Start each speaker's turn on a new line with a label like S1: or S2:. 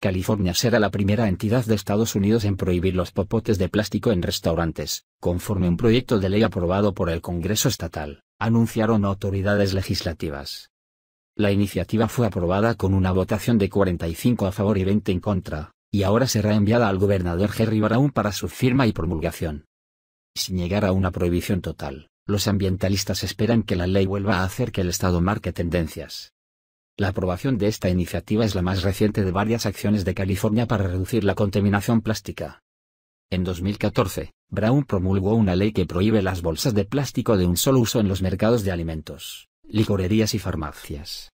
S1: California será la primera entidad de Estados Unidos en prohibir los popotes de plástico en restaurantes, conforme un proyecto de ley aprobado por el Congreso Estatal, anunciaron autoridades legislativas. La iniciativa fue aprobada con una votación de 45 a favor y 20 en contra, y ahora será enviada al gobernador Jerry Brown para su firma y promulgación. Sin llegar a una prohibición total, los ambientalistas esperan que la ley vuelva a hacer que el Estado marque tendencias. La aprobación de esta iniciativa es la más reciente de varias acciones de California para reducir la contaminación plástica. En 2014, Brown promulgó una ley que prohíbe las bolsas de plástico de un solo uso en los mercados de alimentos,
S2: licorerías y farmacias.